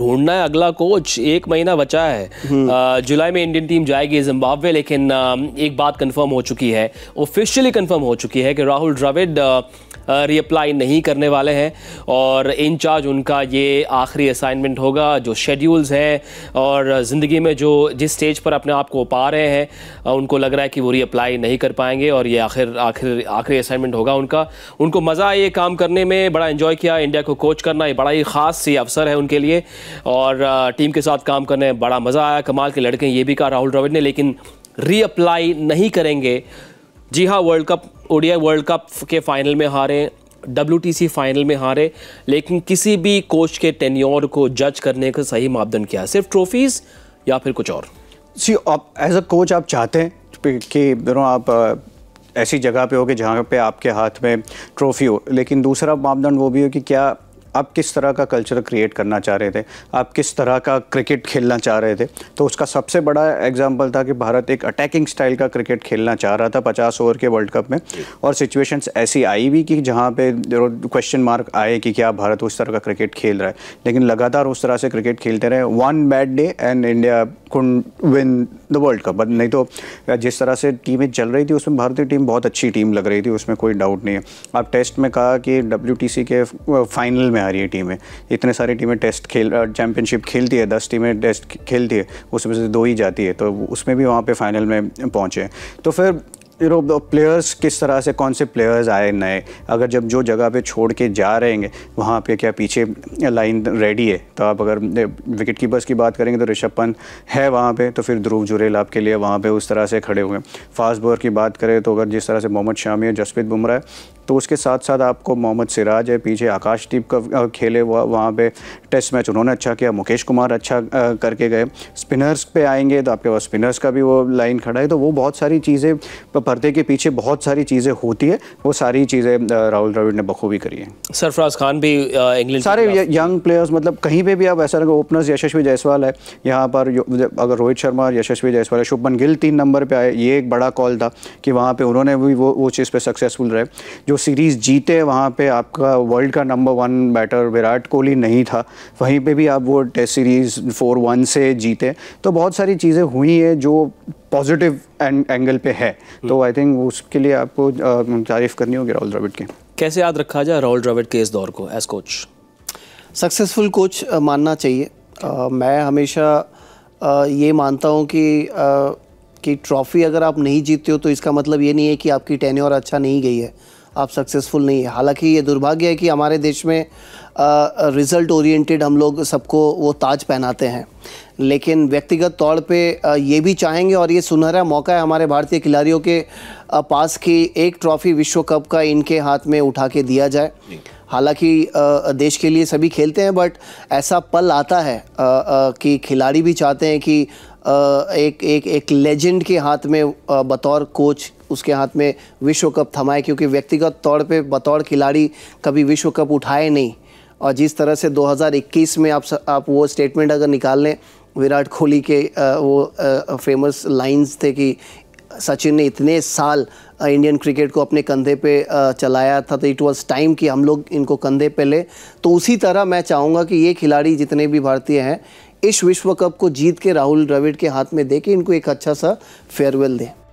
ढूंढना है अगला कोच एक महीना बचा है हम्म। जुलाई में इंडियन टीम जाएगी जिम्बाब्वे लेकिन एक बात कंफर्म हो चुकी है ऑफिशियली कंफर्म हो चुकी है कि राहुल द्रविड़ रिअप्लाई नहीं करने वाले हैं और इंचार्ज उनका ये आखिरी असाइनमेंट होगा जो शेड्यूल्स हैं और ज़िंदगी में जो जिस स्टेज पर अपने आप को पा रहे हैं उनको लग रहा है कि वो रीअप्लाई नहीं कर पाएंगे और ये आखिर आखिर आखिरी असाइनमेंट होगा उनका उनको मज़ा आया ये काम करने में बड़ा इन्जॉय किया इंडिया को कोच करना ये बड़ा ही ख़ास सी अवसर है उनके लिए और टीम के साथ काम करने में बड़ा मज़ा आया कमाल के लड़के ये भी कहा राहुल द्रविड़ ने लेकिन रीअप्लाई नहीं करेंगे जी हाँ World Cup ODI World Cup के फाइनल में हारे डब्ल्यू फाइनल में हारे लेकिन किसी भी कोच के टेन्योर को जज करने का सही मापदंड क्या है सिर्फ ट्रॉफीज़ या फिर कुछ और सी आप एज अ कोच आप चाहते हैं कि दोनों आप uh, ऐसी जगह पे हो कि जहाँ पे आपके हाथ में ट्रॉफ़ी हो लेकिन दूसरा मापदंड वो भी हो कि क्या आप किस तरह का कल्चर क्रिएट करना चाह रहे थे आप किस तरह का क्रिकेट खेलना चाह रहे थे तो उसका सबसे बड़ा एग्जाम्पल था कि भारत एक अटैकिंग स्टाइल का क्रिकेट खेलना चाह रहा था पचास ओवर के वर्ल्ड कप में और सिचुएशंस ऐसी आई भी कि जहाँ पे क्वेश्चन मार्क आए कि क्या भारत उस तरह का क्रिकेट खेल रहा है लेकिन लगातार उस तरह से क्रिकेट खेलते रहे one bad day and India couldn't win the World Cup नहीं तो जिस तरह से टीमें चल रही थी उसमें भारतीय टीम बहुत अच्छी टीम लग रही थी उसमें कोई डाउट नहीं है आप टेस्ट में कहा कि डब्ल्यू के फाइनल में आ रही है टीमें इतने सारी टीमें टेस्ट खेल चैम्पियनशिप खेलती है दस टीमें टेस्ट खेलती है उसमें से दो ही जाती है तो उसमें भी वहाँ पर फाइनल में पहुँचे तो फिर यू नो प्लेयर्स किस तरह से कौन से प्लेयर्स आए नए अगर जब जो जगह पे छोड़ के जा रहे हैं वहाँ पे क्या पीछे लाइन रेडी है तो आप अगर विकेट कीपर्स की बात करेंगे तो ऋषभ पंत है वहाँ पे तो फिर ध्रुव जुरेल आपके लिए वहाँ पे उस तरह से खड़े हुए फास्ट बॉलर की बात करें तो अगर जिस तरह से मोहम्मद शामी और जसप्रीत बुमराह तो उसके साथ साथ आपको मोहम्मद सिराज है पीछे आकाशदीप का खेले हुआ वहाँ पर टेस्ट मैच उन्होंने अच्छा किया मुकेश कुमार अच्छा करके गए स्पिनर्स पे आएंगे तो आपके पास स्पिनर्स का भी वो लाइन खड़ा है तो वो बहुत सारी चीज़ें पर्दे के पीछे बहुत सारी चीज़ें होती है वो सारी चीज़ें राहुल द्रविड़ ने बखूबी करी है सरफराज खान भी इंग्लैंड सारे यंग प्लेयर्स मतलब कहीं पर भी आप ऐसा रखो ओपनर्स यशस्वी जायसवाल है यहाँ पर अगर रोहित शर्मा यशस्वी जायसवाल है शुभमन गिल तीन नंबर पर आए ये एक बड़ा कॉल था कि वहाँ पर उन्होंने भी वो वो चीज़ पर सक्सेसफुल रहे जो सीरीज़ जीते वहाँ पे आपका वर्ल्ड का number one batter Virat Kohli नहीं था वहीं पे भी आप वो टेस्ट सीरीज़ फोर वन से जीते तो बहुत सारी चीज़ें हुई हैं जो पॉजिटिव एंगल पे है तो आई हम्म। थिंक उसके लिए आपको तारीफ़ करनी होगी राहुल द्रविड़ की कैसे याद रखा जाए राहुल द्रविड़ के इस दौर को एज कोच सक्सेसफुल कोच मानना चाहिए आ, मैं हमेशा आ, ये मानता हूँ कि आ, कि ट्रॉफ़ी अगर आप नहीं जीतते हो तो इसका मतलब ये नहीं है कि आपकी टेन्योर अच्छा नहीं गई है आप सक्सेसफुल नहीं है हालांकि ये दुर्भाग्य है कि हमारे देश में रिज़ल्ट ओरिएंटेड हम लोग सबको वो ताज पहनाते हैं लेकिन व्यक्तिगत तौर पे ये भी चाहेंगे और ये सुनहरा मौका है हमारे भारतीय खिलाड़ियों के पास कि एक ट्रॉफ़ी विश्व कप का इनके हाथ में उठा के दिया जाए हालांकि देश के लिए सभी खेलते हैं बट ऐसा पल आता है कि खिलाड़ी भी चाहते हैं कि एक एक एक लेजेंड के हाथ में बतौर कोच उसके हाथ में विश्व कप थमाए क्योंकि व्यक्तिगत तौर पे बतौर खिलाड़ी कभी विश्व कप उठाए नहीं और जिस तरह से 2021 में आप स, आप वो स्टेटमेंट अगर निकाल लें विराट कोहली के वो फेमस लाइंस थे कि सचिन ने इतने साल इंडियन क्रिकेट को अपने कंधे पे चलाया था तो इट वाज टाइम कि हम लोग इनको कंधे पे ले तो उसी तरह मैं चाहूँगा कि ये खिलाड़ी जितने भी भारतीय हैं इस विश्व कप को जीत के राहुल द्रविड़ के हाथ में दे के इनको एक अच्छा सा फेयरवेल दें